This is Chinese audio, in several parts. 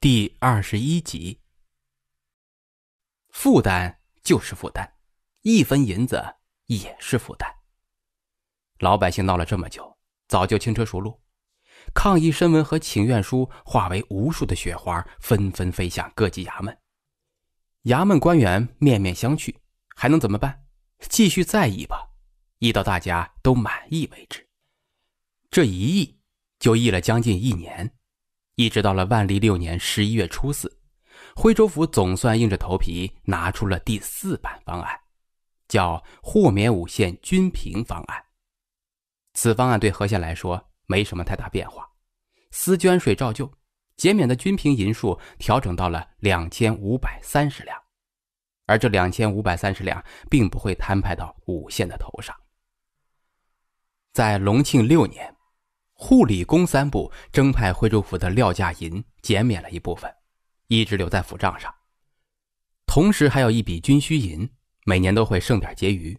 第二十一集，负担就是负担，一分银子也是负担。老百姓闹了这么久，早就轻车熟路，抗议申文和请愿书化为无数的雪花，纷纷飞向各级衙门。衙门官员面面相觑，还能怎么办？继续再议吧，议到大家都满意为止。这一议就议了将近一年。一直到了万历六年十一月初四，徽州府总算硬着头皮拿出了第四版方案，叫“豁免五县均平方案”。此方案对河县来说没什么太大变化，私捐税照旧，减免的均平银数调整到了两千五百三十两，而这两千五百三十两并不会摊派到五县的头上。在隆庆六年。护理工三部征派徽州府的料价银减免了一部分，一直留在府账上。同时，还有一笔军需银，每年都会剩点结余。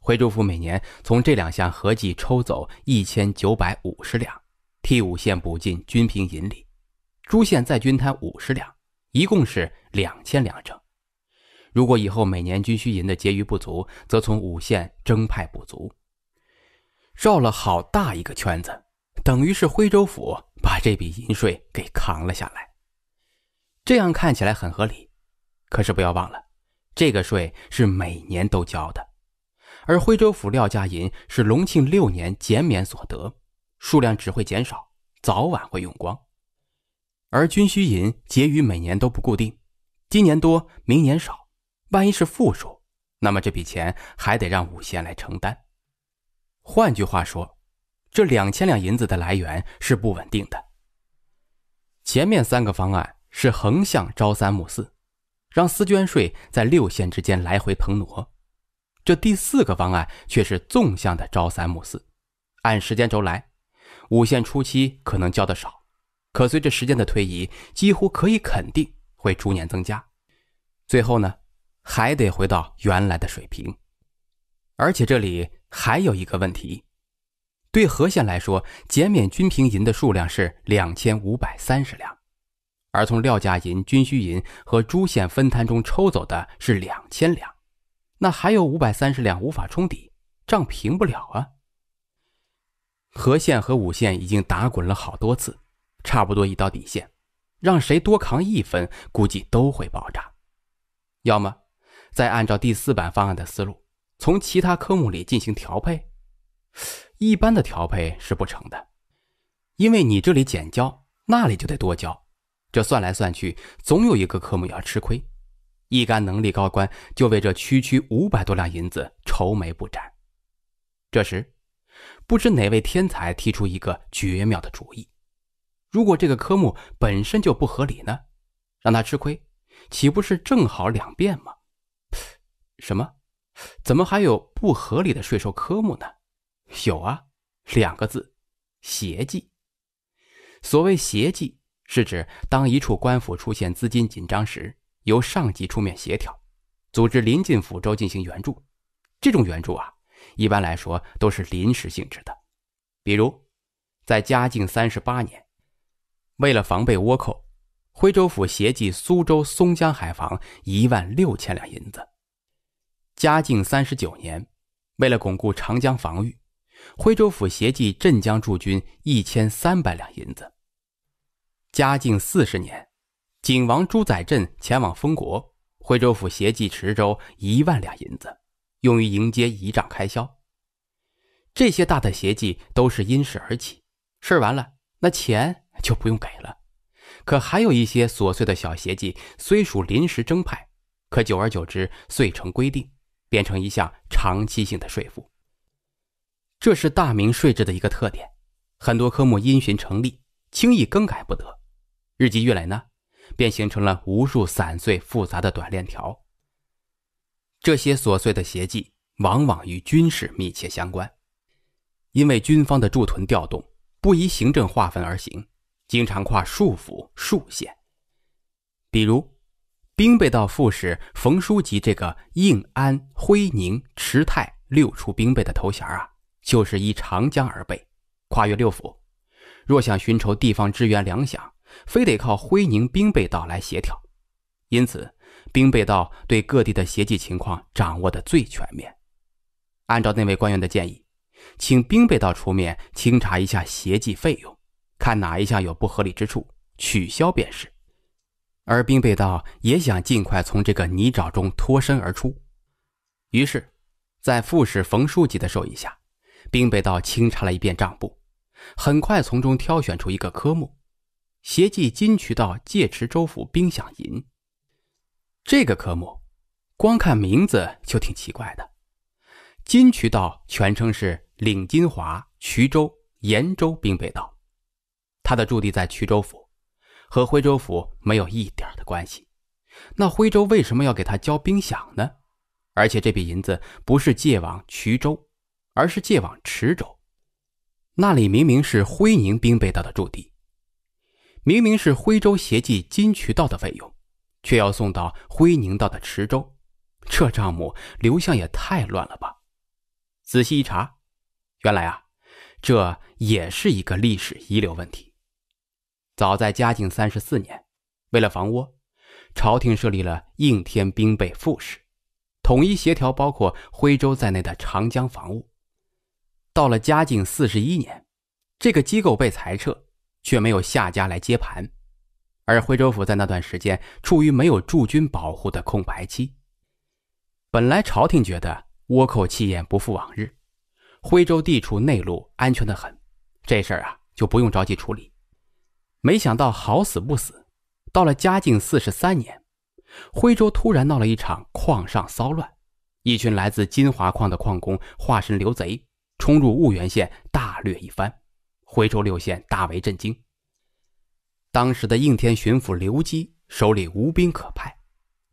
徽州府每年从这两项合计抽走一千九百五十两，替五县补进军平银里，诸县在均摊五十两，一共是两千两整。如果以后每年军需银的结余不足，则从五县征派补足。绕了好大一个圈子。等于是徽州府把这笔银税给扛了下来，这样看起来很合理。可是不要忘了，这个税是每年都交的，而徽州府廖家银是隆庆六年减免所得，数量只会减少，早晚会用光。而军需银结余每年都不固定，今年多，明年少，万一是负数，那么这笔钱还得让五县来承担。换句话说。这两千两银子的来源是不稳定的。前面三个方案是横向朝三暮四，让私捐税在六县之间来回腾挪。这第四个方案却是纵向的朝三暮四，按时间轴来，五县初期可能交的少，可随着时间的推移，几乎可以肯定会逐年增加。最后呢，还得回到原来的水平。而且这里还有一个问题。对河县来说，减免军平银的数量是两千五百三十两，而从廖家银、军需银和朱县分摊中抽走的是两千两，那还有五百三十两无法冲抵，账平不了啊。河县和五县已经打滚了好多次，差不多已到底线，让谁多扛一分，估计都会爆炸。要么，再按照第四版方案的思路，从其他科目里进行调配。一般的调配是不成的，因为你这里减交，那里就得多交，这算来算去，总有一个科目要吃亏。一干能力高官就为这区区五百多两银子愁眉不展。这时，不知哪位天才提出一个绝妙的主意：如果这个科目本身就不合理呢，让他吃亏，岂不是正好两遍吗？什么？怎么还有不合理的税收科目呢？有啊，两个字，协济。所谓协济，是指当一处官府出现资金紧张时，由上级出面协调，组织邻近府州进行援助。这种援助啊，一般来说都是临时性质的。比如，在嘉靖三十八年，为了防备倭寇，徽州府协济苏州松江海防一万六千两银子。嘉靖三十九年，为了巩固长江防御。徽州府协济镇江驻军一千三百两银子。嘉靖四十年，景王朱载镇前往封国，徽州府协济池州一万两银子，用于迎接仪仗开销。这些大的协济都是因事而起，事完了，那钱就不用给了。可还有一些琐碎的小协济，虽属临时征派，可久而久之遂成规定，变成一项长期性的税赋。这是大明税制的一个特点，很多科目因循成立，轻易更改不得。日积月累呢，便形成了无数散碎复杂的短链条。这些琐碎的邪迹往往与军事密切相关，因为军方的驻屯调动不依行政划分而行，经常跨数府数县。比如，兵备道副使冯书吉这个应安徽宁池泰六处兵备的头衔啊。就是依长江而备，跨越六府。若想寻求地方支援粮饷，非得靠徽宁兵备道来协调。因此，兵备道对各地的协济情况掌握的最全面。按照那位官员的建议，请兵备道出面清查一下协济费用，看哪一项有不合理之处，取消便是。而兵备道也想尽快从这个泥沼中脱身而出，于是，在副使冯书记的授意下。兵备道清查了一遍账簿，很快从中挑选出一个科目：协济金渠道界池州府兵饷银。这个科目，光看名字就挺奇怪的。金渠道全称是领金华衢州延州兵备道，他的驻地在衢州府，和徽州府没有一点的关系。那徽州为什么要给他交兵饷呢？而且这笔银子不是借往衢州。而是借往池州，那里明明是徽宁兵备道的驻地，明明是徽州协济金渠道的费用，却要送到徽宁道的池州，这账目流向也太乱了吧！仔细一查，原来啊，这也是一个历史遗留问题。早在嘉靖三十四年，为了防倭，朝廷设立了应天兵备副使，统一协调包括徽州在内的长江防务。到了嘉靖四十一年，这个机构被裁撤，却没有下家来接盘，而徽州府在那段时间处于没有驻军保护的空白期。本来朝廷觉得倭寇气焰不复往日，徽州地处内陆，安全的很，这事儿啊就不用着急处理。没想到好死不死，到了嘉靖四十三年，徽州突然闹了一场矿上骚乱，一群来自金华矿的矿工化身刘贼。冲入婺源县，大掠一番，徽州六县大为震惊。当时的应天巡抚刘基手里无兵可派，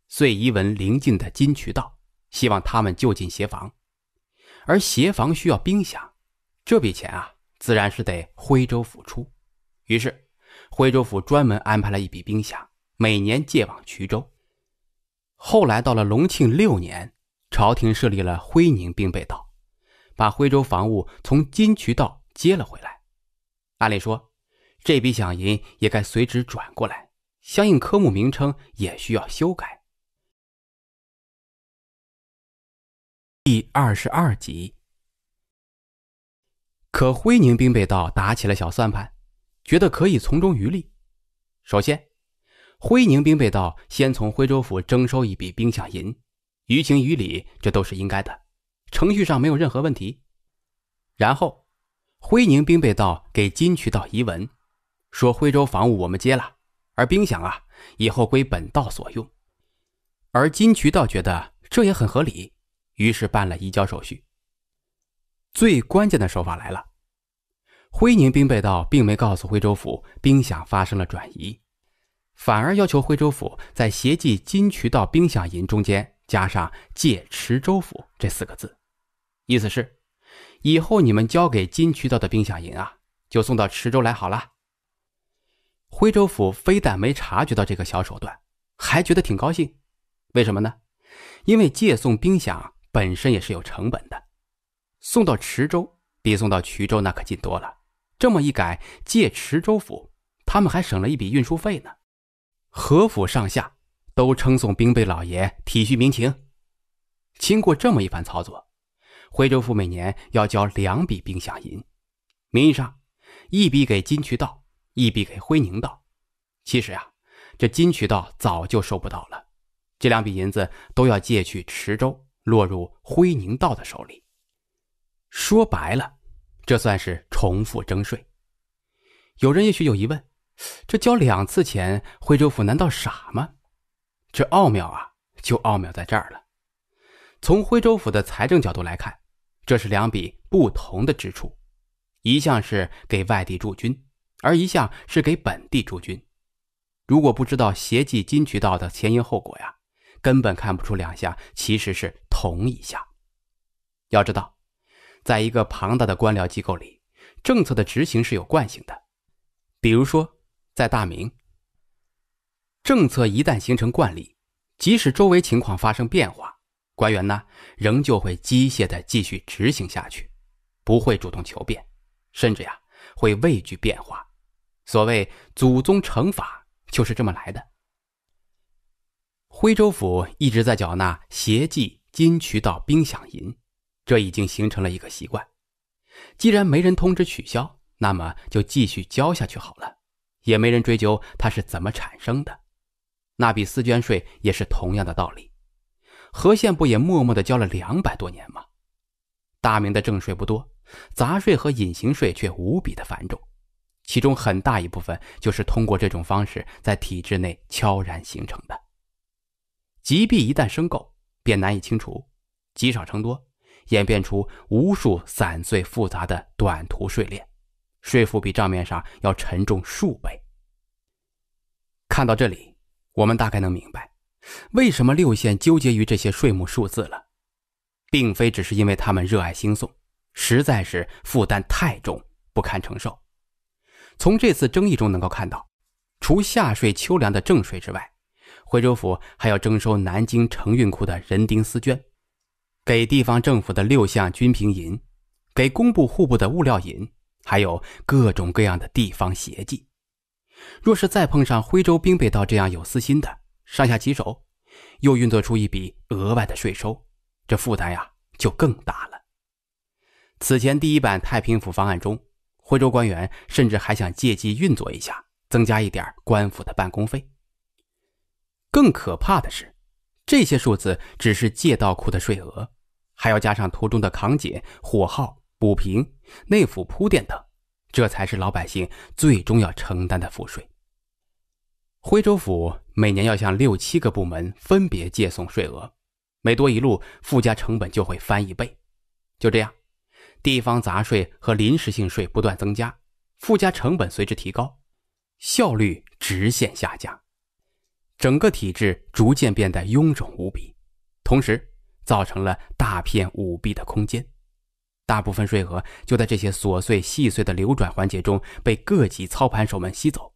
遂移文邻近的金渠道，希望他们就近协防。而协防需要兵饷，这笔钱啊，自然是得徽州府出。于是，徽州府专门安排了一笔兵饷，每年借往衢州。后来到了隆庆六年，朝廷设立了徽宁兵备道。把徽州防务从金渠道接了回来，按理说，这笔饷银也该随之转过来，相应科目名称也需要修改。第二十二集，可徽宁兵备道打起了小算盘，觉得可以从中渔利。首先，徽宁兵备道先从徽州府征收一笔兵饷银，于情于理，这都是应该的。程序上没有任何问题。然后，徽宁兵备道给金渠道遗文，说徽州防务我们接了，而兵饷啊以后归本道所用。而金渠道觉得这也很合理，于是办了移交手续。最关键的手法来了：徽宁兵备道并没告诉徽州府兵饷发生了转移，反而要求徽州府在协记金渠道兵饷银中间加上借池州府这四个字。意思是，以后你们交给金渠道的兵饷银啊，就送到池州来好了。徽州府非但没察觉到这个小手段，还觉得挺高兴。为什么呢？因为借送兵饷本身也是有成本的，送到池州比送到衢州那可近多了。这么一改，借池州府，他们还省了一笔运输费呢。何府上下都称颂兵备老爷体恤民情。经过这么一番操作。徽州府每年要交两笔兵饷银，名义上，一笔给金渠道，一笔给徽宁道。其实啊，这金渠道早就收不到了，这两笔银子都要借去池州，落入徽宁道的手里。说白了，这算是重复征税。有人也许有疑问：这交两次钱，徽州府难道傻吗？这奥妙啊，就奥妙在这儿了。从徽州府的财政角度来看。这是两笔不同的支出，一项是给外地驻军，而一项是给本地驻军。如果不知道协济金渠道的前因后果呀，根本看不出两项其实是同一下。要知道，在一个庞大的官僚机构里，政策的执行是有惯性的。比如说，在大明，政策一旦形成惯例，即使周围情况发生变化。官员呢，仍旧会机械的继续执行下去，不会主动求变，甚至呀，会畏惧变化。所谓祖宗成法，就是这么来的。徽州府一直在缴纳协济金渠道兵饷银，这已经形成了一个习惯。既然没人通知取消，那么就继续交下去好了，也没人追究它是怎么产生的。那笔私捐税也是同样的道理。河县不也默默的交了两百多年吗？大明的正税不多，杂税和隐形税却无比的繁重，其中很大一部分就是通过这种方式在体制内悄然形成的。吉弊一旦生垢，便难以清除，积少成多，演变出无数散碎复杂的短途税链，税负比账面上要沉重数倍。看到这里，我们大概能明白。为什么六县纠结于这些税目数字了？并非只是因为他们热爱兴讼，实在是负担太重，不堪承受。从这次争议中能够看到，除夏税秋粮的正税之外，徽州府还要征收南京承运库的人丁丝绢，给地方政府的六项均平银，给工部户部的物料银，还有各种各样的地方邪计。若是再碰上徽州兵备道这样有私心的。上下其手，又运作出一笔额外的税收，这负担呀就更大了。此前第一版太平府方案中，徽州官员甚至还想借机运作一下，增加一点官府的办公费。更可怕的是，这些数字只是借道库的税额，还要加上途中的扛解、火耗、补平、内府铺垫等，这才是老百姓最终要承担的赋税。徽州府每年要向六七个部门分别借送税额，每多一路附加成本就会翻一倍。就这样，地方杂税和临时性税不断增加，附加成本随之提高，效率直线下降，整个体制逐渐变得臃肿无比，同时造成了大片舞弊的空间。大部分税额就在这些琐碎细碎的流转环节中被各级操盘手们吸走。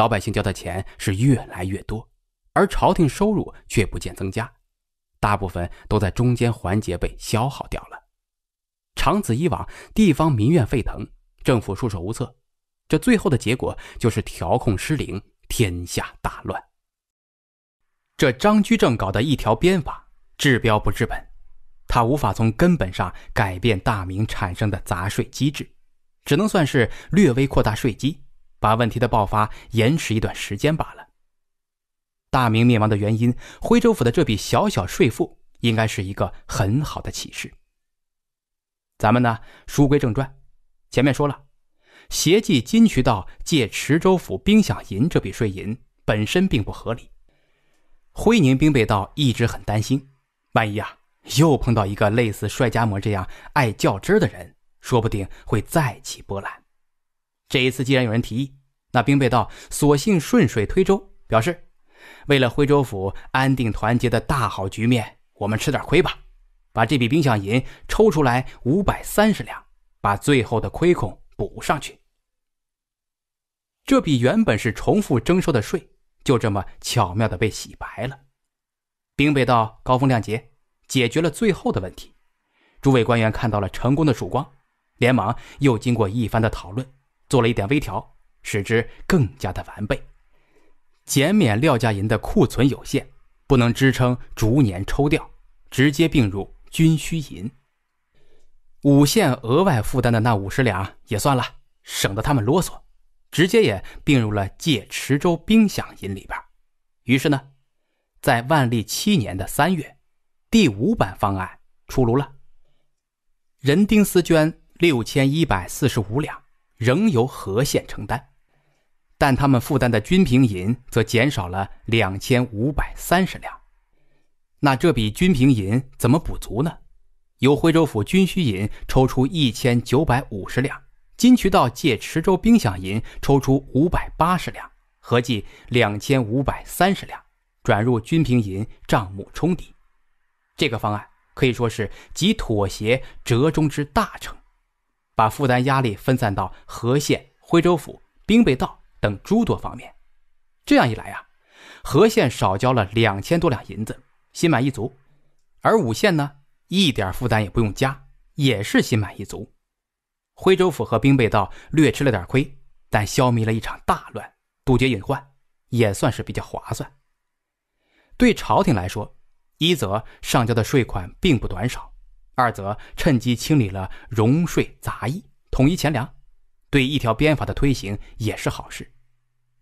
老百姓交的钱是越来越多，而朝廷收入却不见增加，大部分都在中间环节被消耗掉了。长此以往，地方民怨沸腾，政府束手无策。这最后的结果就是调控失灵，天下大乱。这张居正搞的一条鞭法，治标不治本，他无法从根本上改变大明产生的杂税机制，只能算是略微扩大税基。把问题的爆发延迟一段时间罢了。大明灭亡的原因，徽州府的这笔小小税赋，应该是一个很好的启示。咱们呢，书归正传。前面说了，协济金渠道借池州府兵饷银这笔税银本身并不合理。徽宁兵备道一直很担心，万一啊，又碰到一个类似帅家模这样爱较真的人，说不定会再起波澜。这一次，既然有人提议，那兵备道索性顺水推舟，表示，为了徽州府安定团结的大好局面，我们吃点亏吧，把这笔兵饷银抽出来五百三十两，把最后的亏空补上去。这笔原本是重复征收的税，就这么巧妙的被洗白了。兵备道高风亮节，解决了最后的问题，诸位官员看到了成功的曙光，连忙又经过一番的讨论。做了一点微调，使之更加的完备。减免廖家银的库存有限，不能支撑逐年抽调，直接并入军需银。五县额外负担的那五十两也算了，省得他们啰嗦，直接也并入了借池州兵饷银里边。于是呢，在万历七年的三月，第五版方案出炉了。人丁私捐六千一百四十五两。仍由和县承担，但他们负担的军平银则减少了两千五百三十两。那这笔军平银怎么补足呢？由徽州府军需银抽出一千九百五十两，金渠道借池州兵饷银抽出五百八十两，合计两千五百三十两，转入军平银账目冲抵。这个方案可以说是集妥协折中之大成。把负担压力分散到和县、徽州府、兵备道等诸多方面，这样一来呀，和县少交了两千多两银子，心满意足；而五县呢，一点负担也不用加，也是心满意足。徽州府和兵备道略吃了点亏，但消灭了一场大乱，杜绝隐患，也算是比较划算。对朝廷来说，一则上交的税款并不短少。二则趁机清理了冗税杂役，统一钱粮，对一条鞭法的推行也是好事。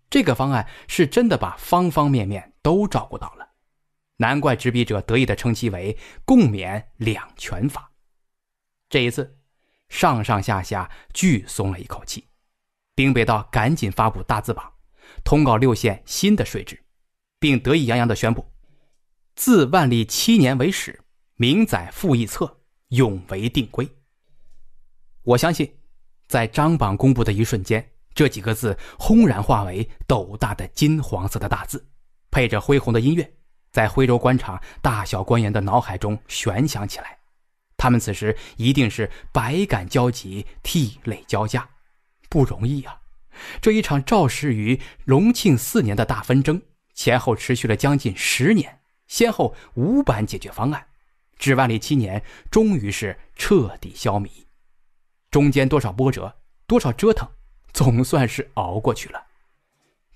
这个方案是真的把方方面面都照顾到了，难怪执笔者得意地称其为“共勉两全法”。这一次，上上下下俱松了一口气。兵备道赶紧发布大字榜，通告六县新的税制，并得意洋洋地宣布：自万历七年为始，明载赋役册。永为定规。我相信，在张榜公布的一瞬间，这几个字轰然化为斗大的金黄色的大字，配着恢宏的音乐，在徽州官场大小官员的脑海中悬响起来。他们此时一定是百感交集，涕泪交加。不容易啊！这一场肇始于隆庆四年的大纷争，前后持续了将近十年，先后五版解决方案。至万历七年，终于是彻底消弭。中间多少波折，多少折腾，总算是熬过去了。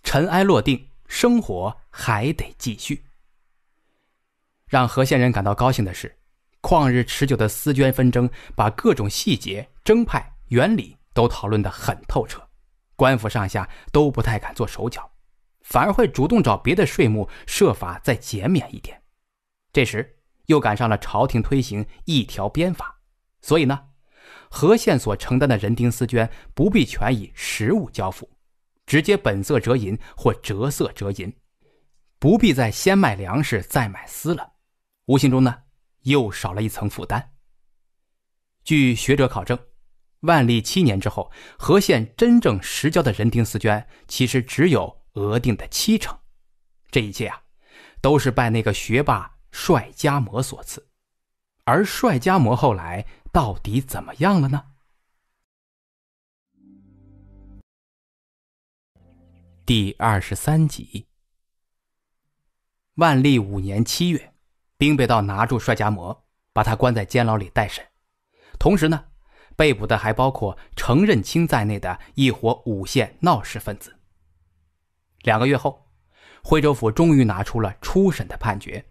尘埃落定，生活还得继续。让何县人感到高兴的是，旷日持久的丝绢纷争，把各种细节、争派原理都讨论得很透彻，官府上下都不太敢做手脚，反而会主动找别的税目，设法再减免一点。这时，又赶上了朝廷推行一条鞭法，所以呢，和县所承担的人丁私捐不必全以实物交付，直接本色折银或折色折银，不必再先卖粮食再买丝了，无形中呢又少了一层负担。据学者考证，万历七年之后，和县真正实交的人丁私捐其实只有额定的七成。这一切啊，都是拜那个学霸。帅家模所赐，而帅家模后来到底怎么样了呢？第二十三集，万历五年七月，兵备道拿住帅家模，把他关在监牢里待审，同时呢，被捕的还包括程任清在内的一伙五县闹事分子。两个月后，徽州府终于拿出了初审的判决。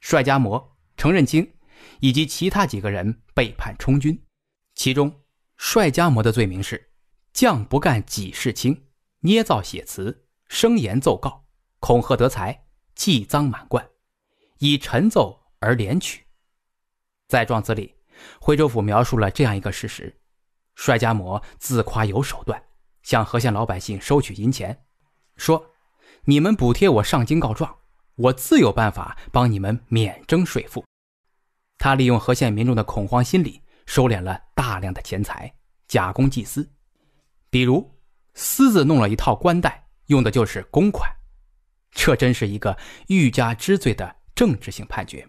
帅家模、程任清以及其他几个人被判充军，其中帅家模的罪名是：将不干己事轻，捏造写词，声言奏告，恐吓得财，计赃满贯，以陈奏而连取。在状子里，徽州府描述了这样一个事实：帅家模自夸有手段，向和县老百姓收取银钱，说你们补贴我上京告状。我自有办法帮你们免征税赋。他利用和县民众的恐慌心理，收敛了大量的钱财，假公济私。比如私自弄了一套官带，用的就是公款。这真是一个欲加之罪的政治性判决。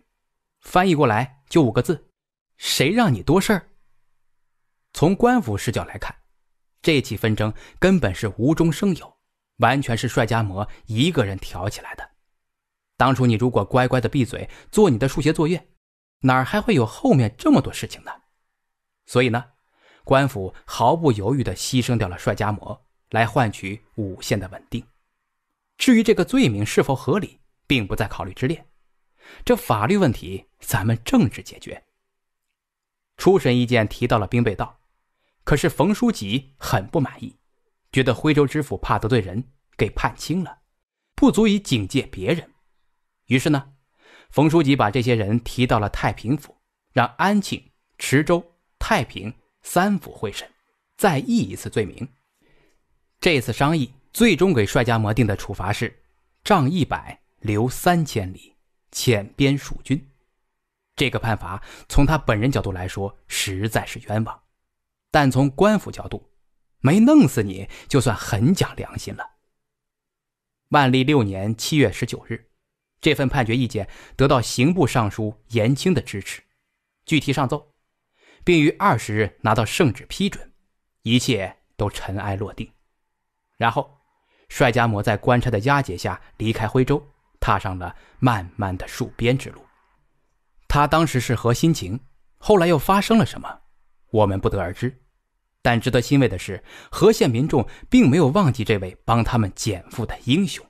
翻译过来就五个字：谁让你多事儿？从官府视角来看，这起纷争根本是无中生有，完全是帅家模一个人挑起来的。当初你如果乖乖的闭嘴，做你的数学作业，哪儿还会有后面这么多事情呢？所以呢，官府毫不犹豫的牺牲掉了帅家模，来换取五县的稳定。至于这个罪名是否合理，并不在考虑之列。这法律问题，咱们政治解决。初审意见提到了兵被盗，可是冯书吉很不满意，觉得徽州知府怕得罪人，给判轻了，不足以警戒别人。于是呢，冯书记把这些人提到了太平府，让安庆、池州、太平三府会审，再议一次罪名。这次商议最终给帅家模定的处罚是：杖一百，留三千里，遣边戍军。这个判罚从他本人角度来说，实在是冤枉；但从官府角度，没弄死你，就算很讲良心了。万历六年七月十九日。这份判决意见得到刑部尚书严青的支持，具体上奏，并于二十日拿到圣旨批准，一切都尘埃落定。然后，帅家模在官差的押解下离开徽州，踏上了漫漫的戍边之路。他当时是何心情？后来又发生了什么？我们不得而知。但值得欣慰的是，和县民众并没有忘记这位帮他们减负的英雄。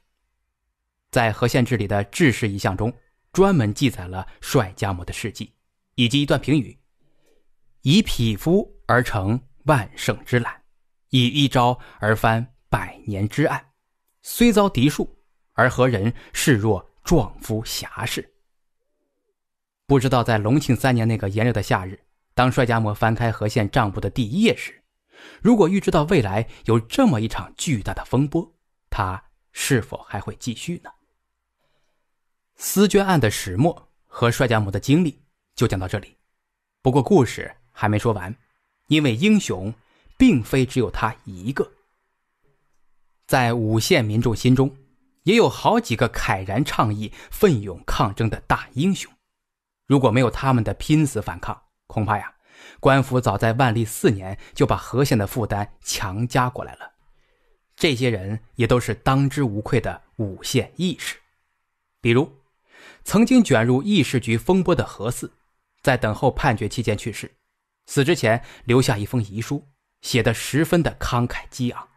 在《河县志》里的志士一项中，专门记载了帅家模的事迹，以及一段评语：“以匹夫而成万乘之揽，以一朝而翻百年之案，虽遭敌数，而何人视若壮夫侠士？”不知道在隆庆三年那个炎热的夏日，当帅家模翻开河县账簿的第一页时，如果预知到未来有这么一场巨大的风波，他是否还会继续呢？思捐案的始末和帅家母的经历就讲到这里。不过故事还没说完，因为英雄并非只有他一个。在五县民众心中，也有好几个慨然倡议、奋勇抗争的大英雄。如果没有他们的拼死反抗，恐怕呀，官府早在万历四年就把河县的负担强加过来了。这些人也都是当之无愧的五县义士，比如。曾经卷入议事局风波的何四，在等候判决期间去世，死之前留下一封遗书，写得十分的慷慨激昂。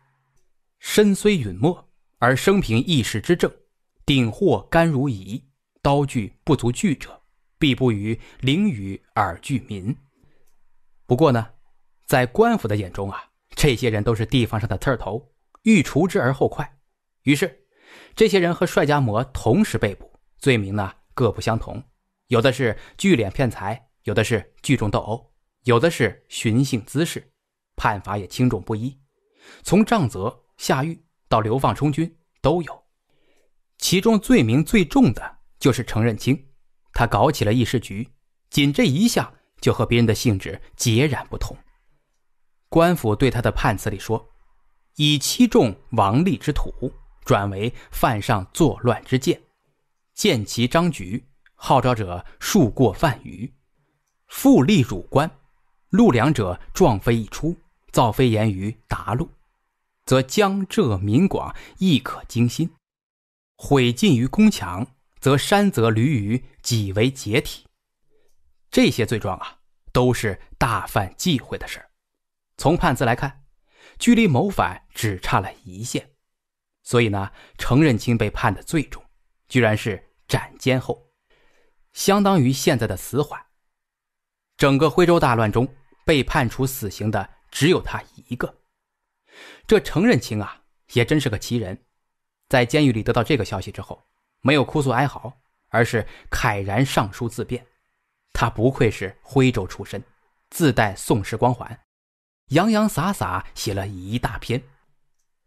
身虽陨没，而生平议事之政，鼎祸甘如饴。刀具不足惧者，必不与凌雨而俱民。不过呢，在官府的眼中啊，这些人都是地方上的刺儿头，欲除之而后快。于是，这些人和帅家模同时被捕，罪名呢？各不相同，有的是聚敛骗财，有的是聚众斗殴，有的是寻衅滋事，判罚也轻重不一，从杖责、下狱到流放充军都有。其中罪名最重的就是程任清，他搞起了议事局，仅这一项就和别人的性质截然不同。官府对他的判词里说：“以欺众亡利之土，转为犯上作乱之剑。”见其张局，号召者数过犯余，复立辱官，陆两者撞飞一出，造飞言于达路，则江浙民广亦可惊心；毁尽于宫墙，则山泽闾宇几为解体。这些罪状啊，都是大犯忌讳的事儿。从判词来看，距离谋反只差了一线，所以呢，程任卿被判的最重。居然是斩监后，相当于现在的死缓。整个徽州大乱中，被判处死刑的只有他一个。这程任清啊，也真是个奇人。在监狱里得到这个消息之后，没有哭诉哀嚎，而是慨然上书自辩。他不愧是徽州出身，自带宋氏光环，洋洋洒洒写了一大篇。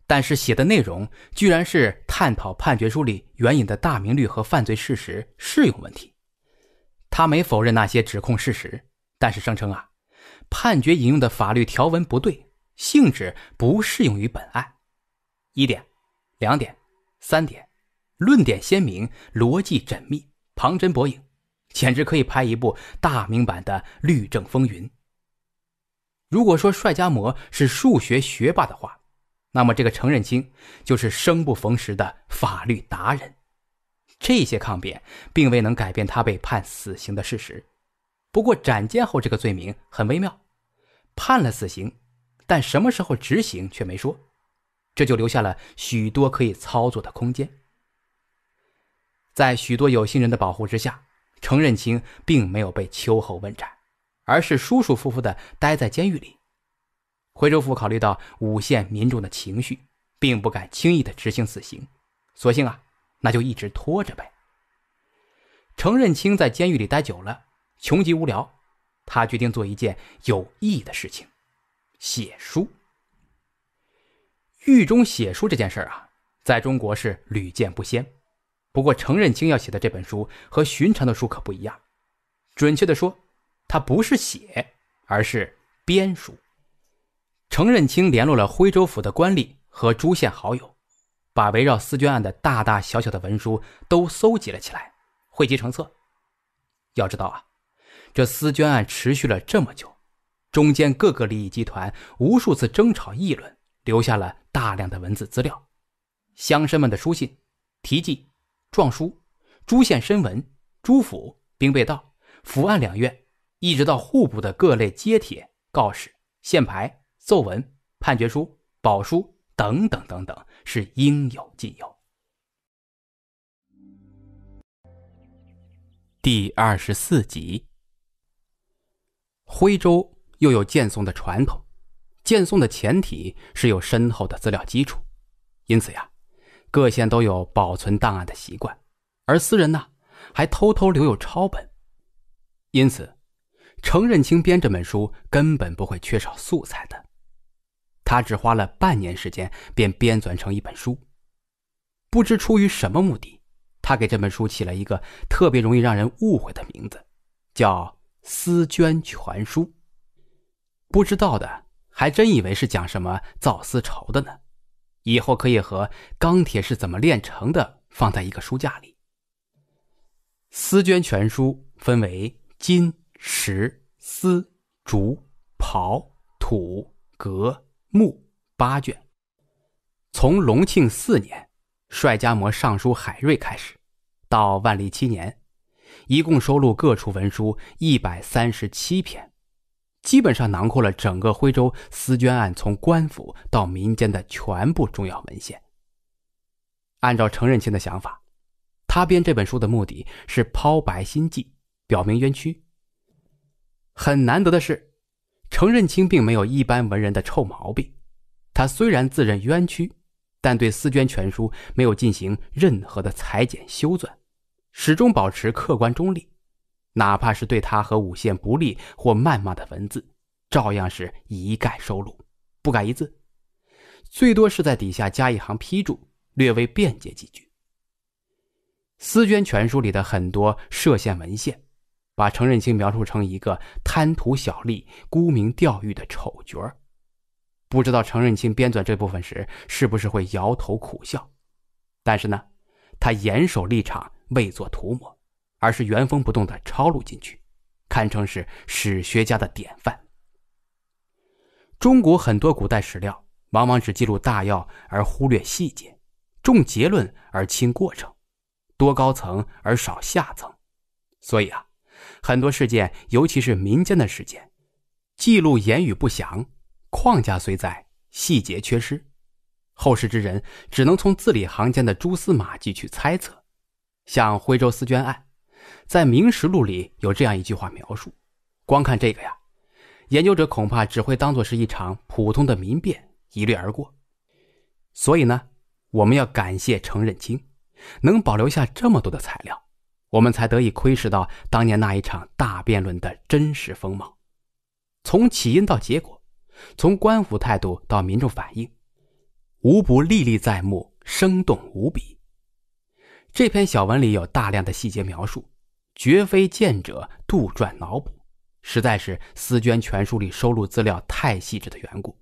但是写的内容居然是探讨判决书里援引的大明律和犯罪事实适用问题。他没否认那些指控事实，但是声称啊，判决引用的法律条文不对，性质不适用于本案。一点，两点，三点，论点鲜明，逻辑缜密，旁征博引，简直可以拍一部大明版的《律政风云》。如果说帅家模是数学学霸的话，那么，这个程认清就是生不逢时的法律达人。这些抗辩并未能改变他被判死刑的事实。不过，斩监后这个罪名很微妙，判了死刑，但什么时候执行却没说，这就留下了许多可以操作的空间。在许多有心人的保护之下，程认清并没有被秋后问斩，而是舒舒服服的待在监狱里。徽州府考虑到五县民众的情绪，并不敢轻易的执行死刑，索性啊，那就一直拖着呗。程任清在监狱里待久了，穷极无聊，他决定做一件有意义的事情——写书。狱中写书这件事儿啊，在中国是屡见不鲜。不过，程任清要写的这本书和寻常的书可不一样。准确的说，他不是写，而是编书。程任清联络了徽州府的官吏和诸县好友，把围绕私绢案的大大小小的文书都搜集了起来，汇集成册。要知道啊，这私绢案持续了这么久，中间各个利益集团无数次争吵议论，留下了大量的文字资料。乡绅们的书信、题记、状书、诸县申文、诸府兵备道、府案两院，一直到户部的各类揭帖、告示、限牌。奏文、判决书、保书等等等等，是应有尽有。第二十四集，徽州又有建宋的传统，建宋的前提是有深厚的资料基础，因此呀，各县都有保存档案的习惯，而私人呢，还偷偷留有抄本，因此，程任清编这本书根本不会缺少素材的。他只花了半年时间便编纂成一本书，不知出于什么目的，他给这本书起了一个特别容易让人误会的名字，叫《丝绢全书》。不知道的还真以为是讲什么造丝绸的呢。以后可以和《钢铁是怎么炼成的》放在一个书架里。《丝绢全书》分为金、石、丝、竹、刨、土、革。《木八卷》，从隆庆四年，帅家谟上书海瑞开始，到万历七年，一共收录各处文书一百三十七篇，基本上囊括了整个徽州私捐案从官府到民间的全部重要文献。按照程任清的想法，他编这本书的目的是剖白心迹，表明冤屈。很难得的是。程任清并没有一般文人的臭毛病，他虽然自认冤屈，但对《思捐全书》没有进行任何的裁剪修纂，始终保持客观中立，哪怕是对他和五线不利或谩骂的文字，照样是一概收录，不改一字，最多是在底下加一行批注，略微辩解几句。《思捐全书》里的很多涉县文献。把程任清描述成一个贪图小利、沽名钓誉的丑角，不知道程任清编纂这部分时是不是会摇头苦笑。但是呢，他严守立场，未作涂抹，而是原封不动地抄录进去，堪称是史学家的典范。中国很多古代史料往往只记录大要，而忽略细节，重结论而轻过程，多高层而少下层，所以啊。很多事件，尤其是民间的事件，记录言语不详，框架虽在，细节缺失，后世之人只能从字里行间的蛛丝马迹去猜测。像徽州私绢案，在《明实录》里有这样一句话描述，光看这个呀，研究者恐怕只会当做是一场普通的民变一掠而过。所以呢，我们要感谢程任清，能保留下这么多的材料。我们才得以窥视到当年那一场大辩论的真实风貌，从起因到结果，从官府态度到民众反应，无不历历在目，生动无比。这篇小文里有大量的细节描述，绝非见者杜撰脑补，实在是《思捐全书》里收录资料太细致的缘故。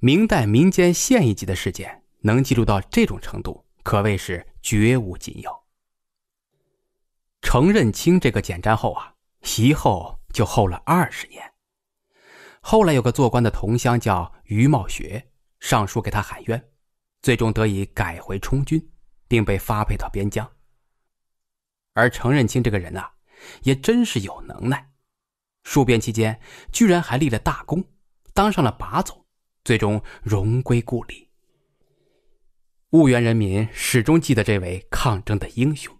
明代民间县一级的事件能记录到这种程度，可谓是绝无仅有。程任清这个简灾后啊，一后就候了二十年。后来有个做官的同乡叫于茂学，上书给他喊冤，最终得以改回充军，并被发配到边疆。而程任清这个人啊，也真是有能耐，戍边期间居然还立了大功，当上了把总，最终荣归故里。婺源人民始终记得这位抗争的英雄。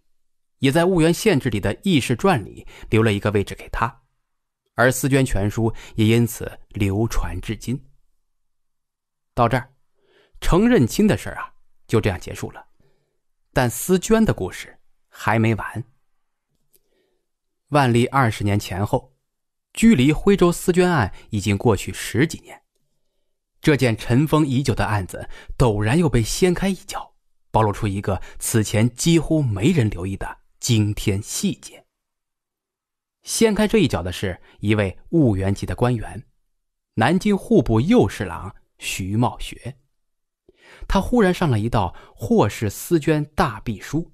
也在婺源县志里的《轶事传》里留了一个位置给他，而思捐全书也因此流传至今。到这儿，成认亲的事儿啊，就这样结束了。但思捐的故事还没完。万历二十年前后，距离徽州思捐案已经过去十几年，这件尘封已久的案子陡然又被掀开一角，暴露出一个此前几乎没人留意的。惊天细节。掀开这一角的是一位婺源籍的官员，南京户部右侍郎徐茂学。他忽然上了一道《霍氏私绢大秘书，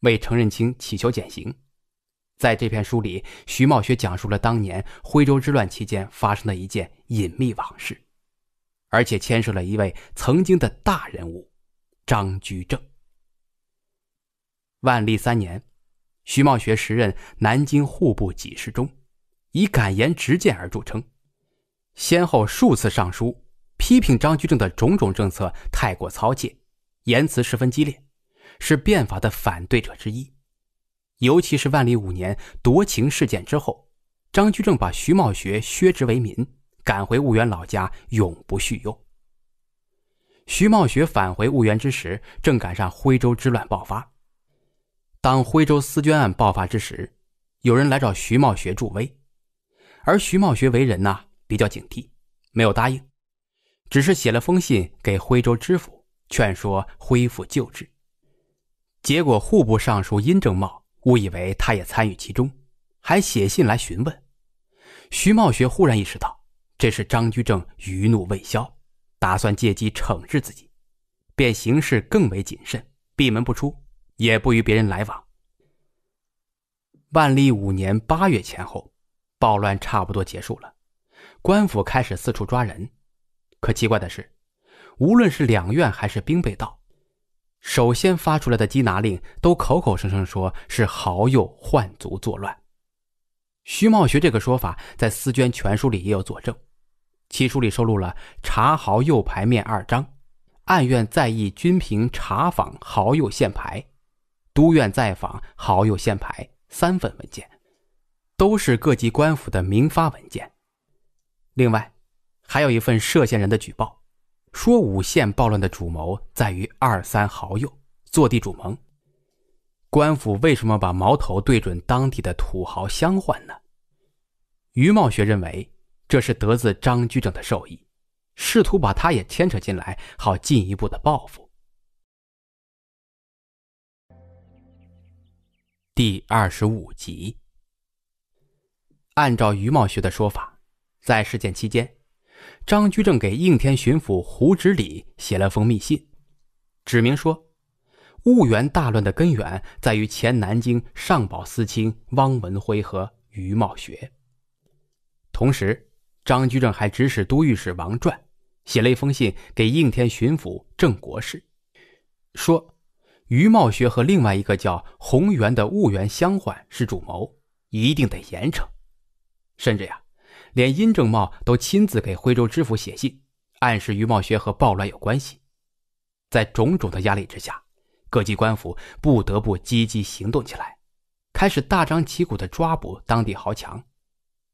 为程任清祈求减刑。在这篇书里，徐茂学讲述了当年徽州之乱期间发生的一件隐秘往事，而且牵涉了一位曾经的大人物，张居正。万历三年。徐茂学时任南京户部给事中，以敢言直谏而著称，先后数次上书批评张居正的种种政策太过操切，言辞十分激烈，是变法的反对者之一。尤其是万历五年夺情事件之后，张居正把徐茂学削职为民，赶回婺源老家，永不叙用。徐茂学返回婺源之时，正赶上徽州之乱爆发。当徽州私绢案爆发之时，有人来找徐茂学助威，而徐茂学为人呢，比较警惕，没有答应，只是写了封信给徽州知府，劝说恢复旧制。结果户部尚书殷正茂误以为他也参与其中，还写信来询问。徐茂学忽然意识到，这是张居正余怒未消，打算借机惩治自己，便行事更为谨慎，闭门不出。也不与别人来往。万历五年八月前后，暴乱差不多结束了，官府开始四处抓人。可奇怪的是，无论是两院还是兵备道，首先发出来的缉拿令都口口声声说是豪右宦族作乱。徐茂学这个说法在《思捐全书》里也有佐证，其书里收录了《查豪右牌面二章》，按院在意均平查访豪右现牌。都院再访好友限牌三份文件，都是各级官府的明发文件。另外，还有一份涉县人的举报，说五县暴乱的主谋在于二三好友坐地主盟。官府为什么把矛头对准当地的土豪乡宦呢？于茂学认为，这是得自张居正的授意，试图把他也牵扯进来，好进一步的报复。第二十五集，按照于茂学的说法，在事件期间，张居正给应天巡抚胡直礼写了封密信，指明说，婺源大乱的根源在于前南京上保司卿汪文辉和于茂学。同时，张居正还指使都御史王传写了一封信给应天巡抚郑国士，说。于茂学和另外一个叫洪源的婺源相换是主谋，一定得严惩，甚至呀，连殷正茂都亲自给徽州知府写信，暗示于茂学和暴乱有关系。在种种的压力之下，各级官府不得不积极行动起来，开始大张旗鼓地抓捕当地豪强。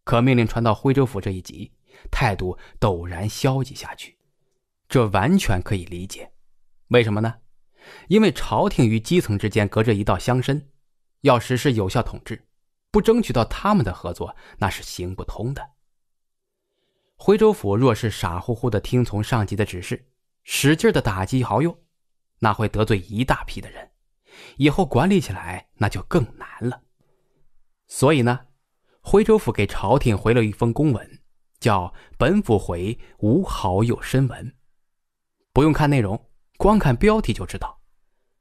可命令传到徽州府这一级，态度陡然消极下去，这完全可以理解。为什么呢？因为朝廷与基层之间隔着一道乡绅，要实施有效统治，不争取到他们的合作，那是行不通的。徽州府若是傻乎乎的听从上级的指示，使劲的打击豪右，那会得罪一大批的人，以后管理起来那就更难了。所以呢，徽州府给朝廷回了一封公文，叫“本府回无豪右申文”，不用看内容。光看标题就知道，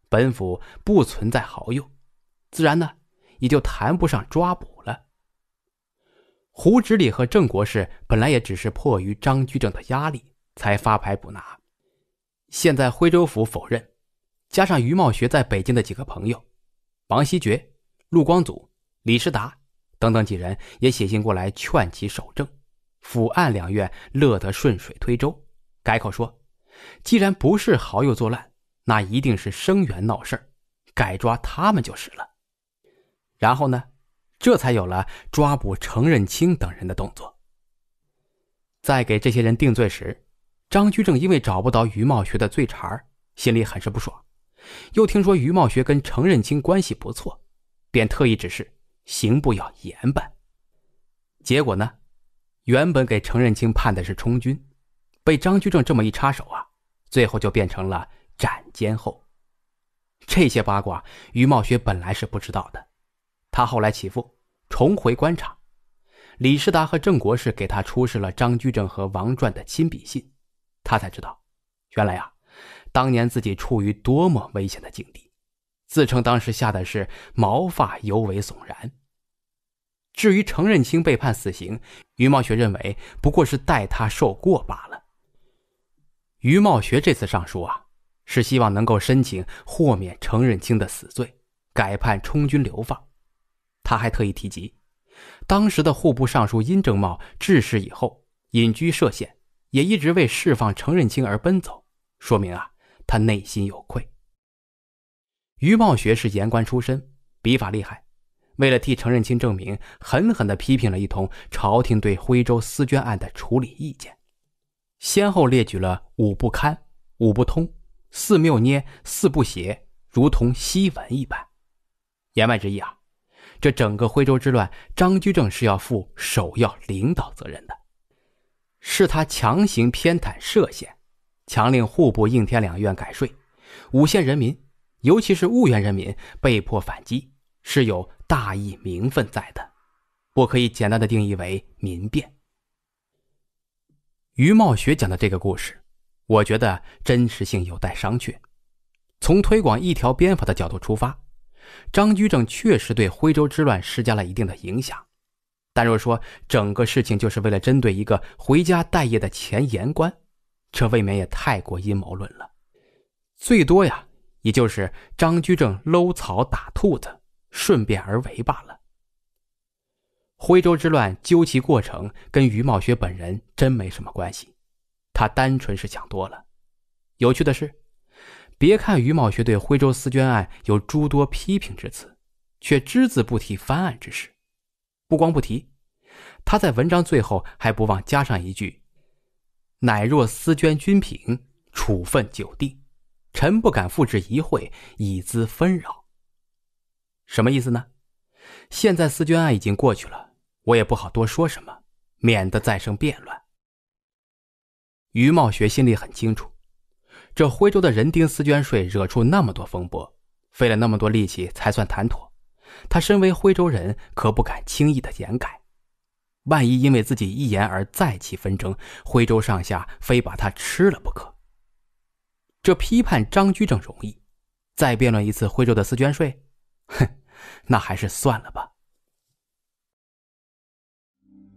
本府不存在好友，自然呢也就谈不上抓捕了。胡执礼和郑国士本来也只是迫于张居正的压力才发牌捕拿，现在徽州府否认，加上于茂学在北京的几个朋友，王希爵、陆光祖、李世达等等几人也写信过来劝其守正，府按两院乐得顺水推舟，改口说。既然不是好友作乱，那一定是生员闹事儿，该抓他们就是了。然后呢，这才有了抓捕程任清等人的动作。在给这些人定罪时，张居正因为找不到于茂学的罪茬儿，心里很是不爽，又听说于茂学跟程任清关系不错，便特意指示刑部要严办。结果呢，原本给程任清判的是充军，被张居正这么一插手啊！最后就变成了斩监候。这些八卦，于茂学本来是不知道的。他后来起复，重回官场，李世达和郑国士给他出示了张居正和王传的亲笔信，他才知道，原来啊，当年自己处于多么危险的境地。自称当时吓得是毛发尤为悚然。至于程任清被判死刑，于茂学认为不过是代他受过罢了。于茂学这次上书啊，是希望能够申请豁免程任清的死罪，改判充军流放。他还特意提及，当时的户部尚书殷正茂致仕以后，隐居歙县，也一直为释放程任清而奔走，说明啊，他内心有愧。于茂学是言官出身，笔法厉害，为了替程任清证明，狠狠地批评了一通朝廷对徽州私捐案的处理意见。先后列举了五不堪、五不通、四谬捏、四不邪，如同檄文一般。言外之意啊，这整个徽州之乱，张居正是要负首要领导责任的，是他强行偏袒歙县，强令户部、应天两院改税，五县人民，尤其是婺源人民，被迫反击是有大义名分在的，不可以简单的定义为民变。于茂学讲的这个故事，我觉得真实性有待商榷。从推广一条鞭法的角度出发，张居正确实对徽州之乱施加了一定的影响。但若说整个事情就是为了针对一个回家待业的前言官，这未免也太过阴谋论了。最多呀，也就是张居正搂草打兔子，顺便而为罢了。徽州之乱究其过程，跟于茂学本人真没什么关系，他单纯是想多了。有趣的是，别看于茂学对徽州私捐案有诸多批评之词，却只字不提翻案之事。不光不提，他在文章最后还不忘加上一句：“乃若私捐君品，处分久定，臣不敢复置一会，以资纷扰。”什么意思呢？现在私捐案已经过去了。我也不好多说什么，免得再生变乱。于茂学心里很清楚，这徽州的人丁私捐税惹出那么多风波，费了那么多力气才算谈妥。他身为徽州人，可不敢轻易的言改。万一因为自己一言而再起纷争，徽州上下非把他吃了不可。这批判张居正容易，再辩论一次徽州的私捐税，哼，那还是算了吧。